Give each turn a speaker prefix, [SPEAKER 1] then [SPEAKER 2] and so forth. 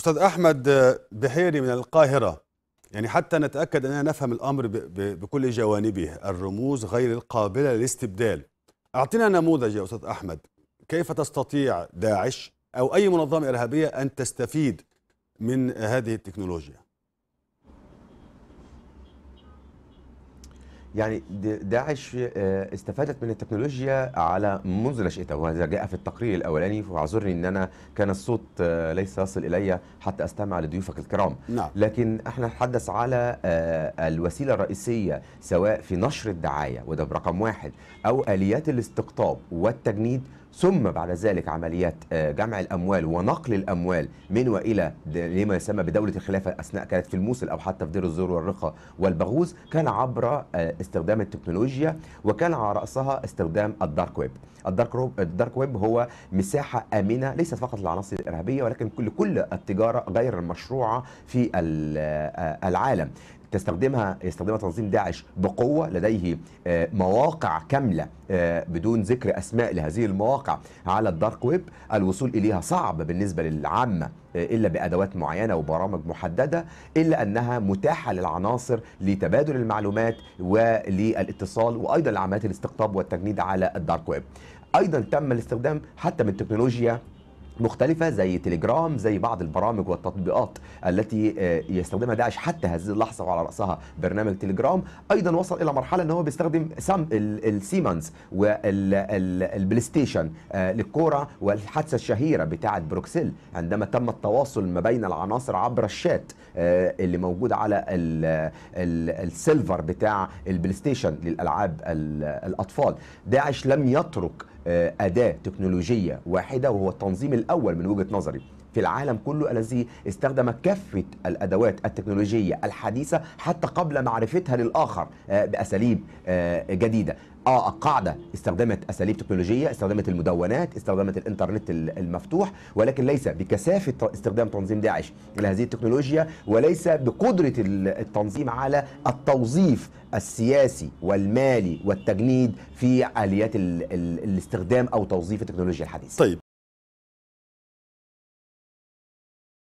[SPEAKER 1] أستاذ أحمد آه، بحيري من القاهرة يعني حتى نتأكد أننا نفهم الأمر بكل جوانبه الرموز غير القابلة للاستبدال أعطنا نموذج يا أستاذ أحمد كيف تستطيع داعش أو أي منظمة إرهابية أن تستفيد
[SPEAKER 2] من هذه التكنولوجيا يعني داعش آه، استفادت من التكنولوجيا على منذ نشأتها وهذا جاء في التقرير الأولاني فاعذرني أن أنا كان الصوت آه، ليس يصل إلي حتى أستمع لضيوفك الكرام نعم. لكن احنا نتحدث على آه، الوسيلة الرئيسية سواء في نشر الدعاية وده برقم واحد أو آليات الاستقطاب والتجنيد ثم بعد ذلك عمليات جمع الاموال ونقل الاموال من والى لما يسمى بدوله الخلافه اثناء كانت في الموصل او حتى في دير الزور والرقه والبغوز كان عبر استخدام التكنولوجيا وكان على رأسها استخدام الدارك ويب الدارك ويب, الدارك ويب هو مساحة آمنة ليست فقط للعناصر الإرهابية ولكن لكل التجارة غير المشروعة في العالم تستخدمها يستخدمها تنظيم داعش بقوة لديه آه، مواقع كاملة آه، بدون ذكر أسماء لهذه المواقع على الدارك ويب الوصول إليها صعب بالنسبة للعامة آه، إلا بأدوات معينة وبرامج محددة إلا أنها متاحة للعناصر لتبادل المعلومات وللاتصال وأيضا لعمليات الاستقطاب والتجنيد على الدارك ويب أيضا تم الاستخدام حتى من تكنولوجيا مختلفة زي تليجرام زي بعض البرامج والتطبيقات التي آه، يستخدمها داعش حتى هذه اللحظة وعلى رأسها برنامج تليجرام أيضا وصل إلى مرحلة أنه بيستخدم سام السيمنز والبلايستيشن آه، للكورة والحادثة الشهيرة بتاعة بروكسل عندما تم التواصل ما بين العناصر عبر الشات آه، اللي موجود على السيلفر بتاع البلايستيشن للألعاب الأطفال داعش لم يترك آه، اداه تكنولوجيه واحده وهو التنظيم الاول من وجهه نظري في العالم كله الذي استخدم كافة الأدوات التكنولوجية الحديثة حتى قبل معرفتها للآخر آه، بأساليب آه، جديدة اه القاعده استخدمت اساليب تكنولوجيه استخدمت المدونات استخدمت الانترنت المفتوح ولكن ليس بكثافه استخدام تنظيم داعش لهذه التكنولوجيا وليس بقدره التنظيم على التوظيف السياسي والمالي والتجنيد في اليات الاستخدام او توظيف التكنولوجيا الحديثه طيب